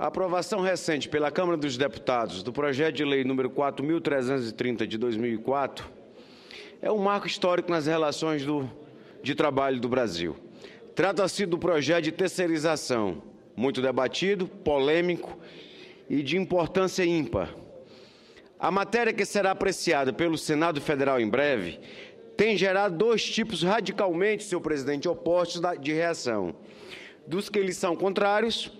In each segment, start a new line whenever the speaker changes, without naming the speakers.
A aprovação recente pela Câmara dos Deputados do projeto de lei número 4330 de 2004 é um marco histórico nas relações do, de trabalho do Brasil. Trata-se do projeto de terceirização, muito debatido, polêmico e de importância ímpar. A matéria que será apreciada pelo Senado Federal em breve tem gerado dois tipos radicalmente, seu presidente, opostos de reação: dos que lhes são contrários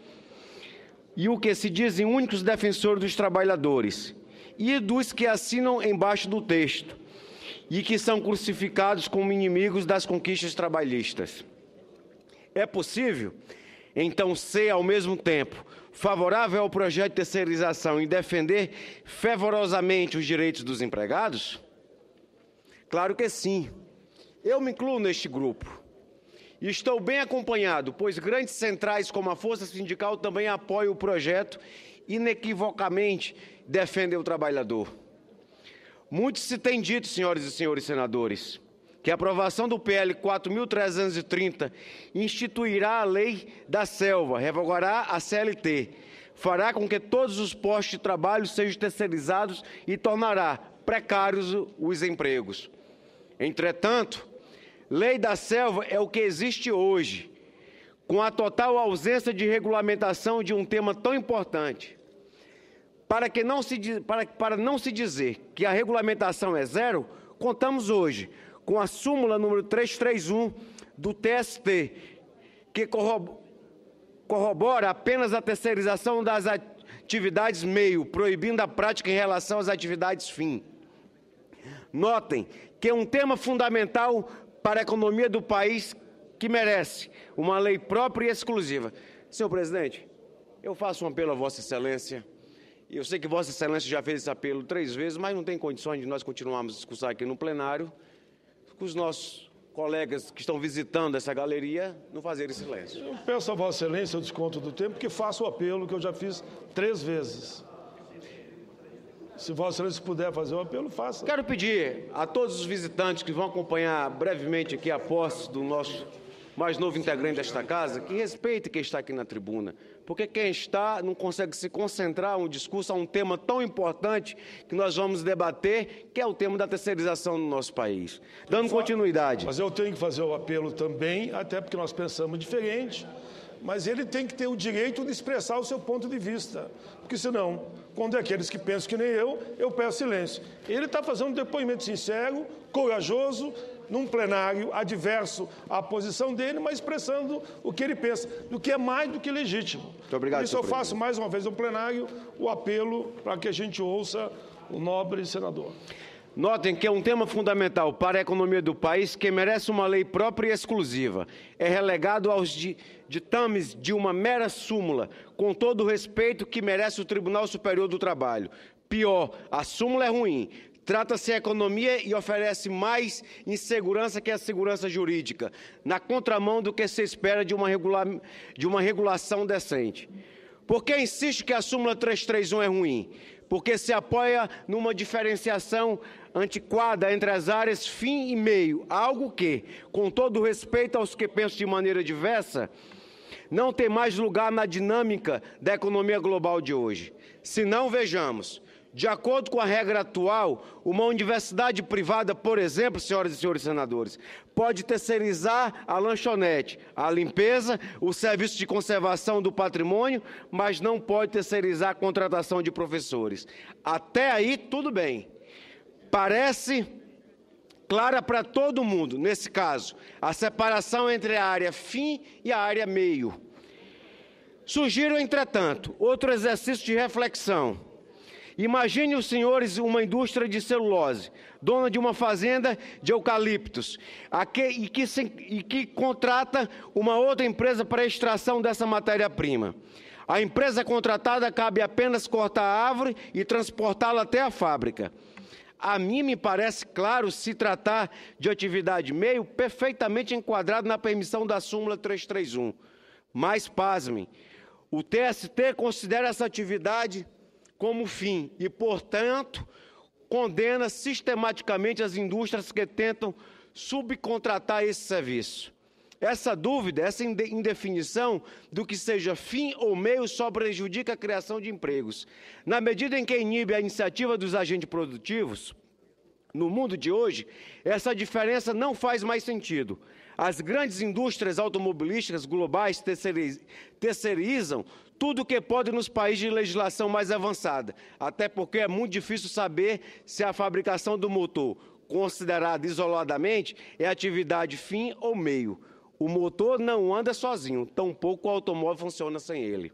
e o que se dizem únicos defensores dos trabalhadores e dos que assinam embaixo do texto e que são crucificados como inimigos das conquistas trabalhistas. É possível, então, ser ao mesmo tempo favorável ao projeto de terceirização e defender fervorosamente os direitos dos empregados? Claro que sim. Eu me incluo neste grupo. Estou bem acompanhado, pois grandes centrais como a Força Sindical também apoiam o projeto, e inequivocamente defendem o trabalhador. Muito se tem dito, senhoras e senhores senadores, que a aprovação do PL 4.330 instituirá a lei da selva, revogará a CLT, fará com que todos os postos de trabalho sejam terceirizados e tornará precários os empregos. Entretanto, Lei da selva é o que existe hoje, com a total ausência de regulamentação de um tema tão importante. Para, que não se, para, para não se dizer que a regulamentação é zero, contamos hoje com a súmula número 331 do TST, que corrobora apenas a terceirização das atividades meio, proibindo a prática em relação às atividades fim. Notem que é um tema fundamental para a economia do país que merece, uma lei própria e exclusiva. Senhor presidente, eu faço um apelo a Vossa Excelência. E eu sei que Vossa Excelência já fez esse apelo três vezes, mas não tem condições de nós continuarmos a discussar aqui no plenário com os nossos colegas que estão visitando essa galeria não fazerem silêncio. Eu peço a Vossa Excelência o desconto do tempo, que faço o apelo que eu já fiz três vezes. Se Vossa Excelência puder fazer um apelo, faça. Quero pedir a todos os visitantes que vão acompanhar brevemente aqui a posse do nosso mais novo integrante desta casa, que respeite quem está aqui na tribuna, porque quem está não consegue se concentrar um discurso a um tema tão importante que nós vamos debater, que é o tema da terceirização no nosso país. Dando continuidade. Mas eu tenho que fazer o apelo também, até porque nós pensamos diferente, mas ele tem que ter o direito de expressar o seu ponto de vista, porque senão quando é aqueles que pensam que nem eu, eu peço silêncio. Ele está fazendo um depoimento sincero, corajoso, num plenário adverso à posição dele, mas expressando o que ele pensa, do que é mais do que legítimo. Muito obrigado, Por isso eu presidente. faço mais uma vez no plenário o apelo para que a gente ouça o nobre senador. Notem que é um tema fundamental para a economia do país que merece uma lei própria e exclusiva. É relegado aos ditames de uma mera súmula, com todo o respeito que merece o Tribunal Superior do Trabalho. Pior, a súmula é ruim. Trata-se a economia e oferece mais insegurança que a segurança jurídica, na contramão do que se espera de uma, regula... de uma regulação decente. Por que insisto que a súmula 331 é ruim? Porque se apoia numa diferenciação antiquada entre as áreas fim e meio, algo que, com todo respeito aos que pensam de maneira diversa, não tem mais lugar na dinâmica da economia global de hoje. Se não, vejamos. De acordo com a regra atual, uma universidade privada, por exemplo, senhoras e senhores senadores, pode terceirizar a lanchonete, a limpeza, o serviço de conservação do patrimônio, mas não pode terceirizar a contratação de professores. Até aí, tudo bem. Parece clara para todo mundo, nesse caso, a separação entre a área fim e a área meio. Sugiro, entretanto, outro exercício de reflexão. Imagine os senhores uma indústria de celulose, dona de uma fazenda de eucaliptos, que, e, que se, e que contrata uma outra empresa para a extração dessa matéria-prima. A empresa contratada cabe apenas cortar a árvore e transportá-la até a fábrica a mim me parece claro se tratar de atividade meio perfeitamente enquadrado na permissão da súmula 331. Mas pasmem, o TST considera essa atividade como fim e, portanto, condena sistematicamente as indústrias que tentam subcontratar esse serviço. Essa dúvida, essa indefinição do que seja fim ou meio só prejudica a criação de empregos. Na medida em que inibe a iniciativa dos agentes produtivos, no mundo de hoje, essa diferença não faz mais sentido. As grandes indústrias automobilísticas globais terceirizam tudo o que pode nos países de legislação mais avançada, até porque é muito difícil saber se a fabricação do motor, considerada isoladamente, é atividade fim ou meio. O motor não anda sozinho, tampouco o automóvel funciona sem ele.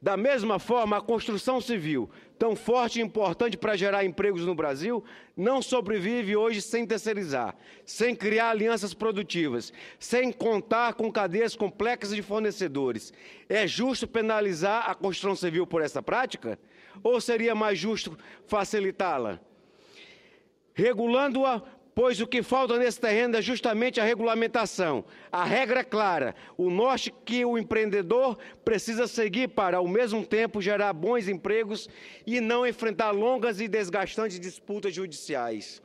Da mesma forma, a construção civil, tão forte e importante para gerar empregos no Brasil, não sobrevive hoje sem terceirizar, sem criar alianças produtivas, sem contar com cadeias complexas de fornecedores. É justo penalizar a construção civil por essa prática? Ou seria mais justo facilitá-la? Regulando-a pois o que falta nesse terreno é justamente a regulamentação. A regra é clara: o norte que o empreendedor precisa seguir para, ao mesmo tempo, gerar bons empregos e não enfrentar longas e desgastantes disputas judiciais.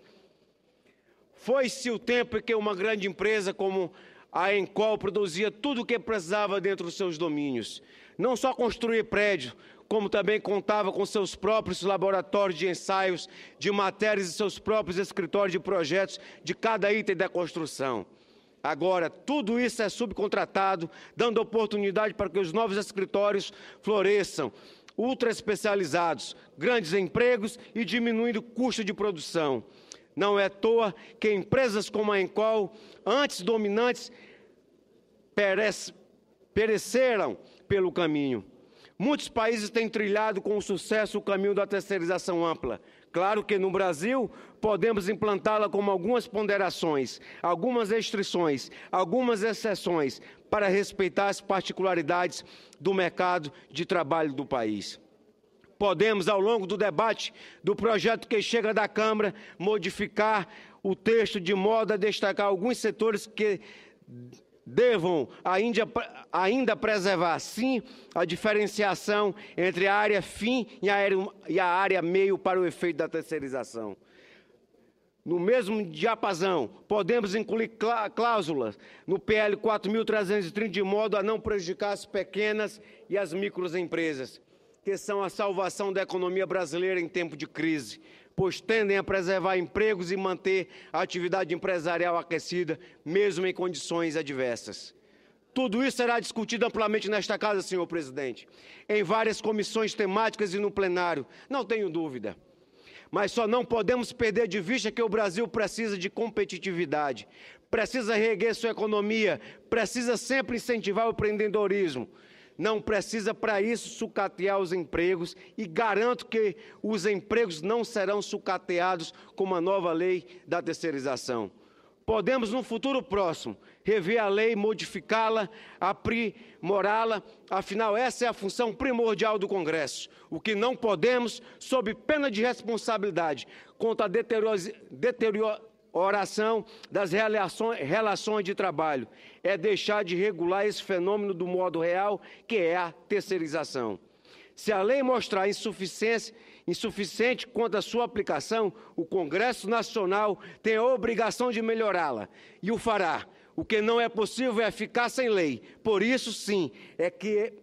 Foi-se o tempo em que uma grande empresa como a Encol produzia tudo o que precisava dentro dos seus domínios. Não só construir prédios como também contava com seus próprios laboratórios de ensaios, de matérias e seus próprios escritórios de projetos de cada item da construção. Agora, tudo isso é subcontratado, dando oportunidade para que os novos escritórios floresçam, ultra especializados, grandes empregos e diminuindo o custo de produção. Não é à toa que empresas como a Encol, antes dominantes, pereceram pelo caminho. Muitos países têm trilhado com sucesso o caminho da terceirização ampla. Claro que no Brasil podemos implantá-la com algumas ponderações, algumas restrições, algumas exceções, para respeitar as particularidades do mercado de trabalho do país podemos, ao longo do debate do projeto que chega da Câmara, modificar o texto de modo a destacar alguns setores que devam ainda, ainda preservar, sim, a diferenciação entre a área fim e a área, e a área meio para o efeito da terceirização. No mesmo diapasão, podemos incluir cláusulas no PL 4.330 de modo a não prejudicar as pequenas e as microempresas, que são a salvação da economia brasileira em tempo de crise, pois tendem a preservar empregos e manter a atividade empresarial aquecida, mesmo em condições adversas. Tudo isso será discutido amplamente nesta casa, senhor presidente, em várias comissões temáticas e no plenário, não tenho dúvida. Mas só não podemos perder de vista que o Brasil precisa de competitividade, precisa reerguer sua economia, precisa sempre incentivar o empreendedorismo não precisa para isso sucatear os empregos e garanto que os empregos não serão sucateados com uma nova lei da terceirização. Podemos, no futuro próximo, rever a lei, modificá-la, aprimorá-la, afinal, essa é a função primordial do Congresso. O que não podemos, sob pena de responsabilidade, contra a deterioro, deterioro, Oração das relações de trabalho é deixar de regular esse fenômeno do modo real, que é a terceirização. Se a lei mostrar insuficiência, insuficiente quanto à sua aplicação, o Congresso Nacional tem a obrigação de melhorá-la e o fará. O que não é possível é ficar sem lei. Por isso, sim, é que,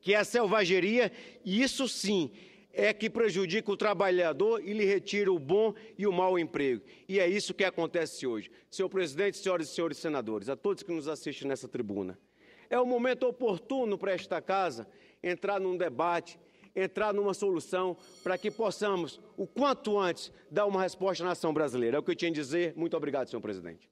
que é selvageria, e isso sim é que prejudica o trabalhador e lhe retira o bom e o mau emprego. E é isso que acontece hoje. Senhor presidente, senhoras e senhores senadores, a todos que nos assistem nessa tribuna, é o momento oportuno para esta casa entrar num debate, entrar numa solução para que possamos, o quanto antes, dar uma resposta à nação brasileira. É o que eu tinha a dizer. Muito obrigado, senhor presidente.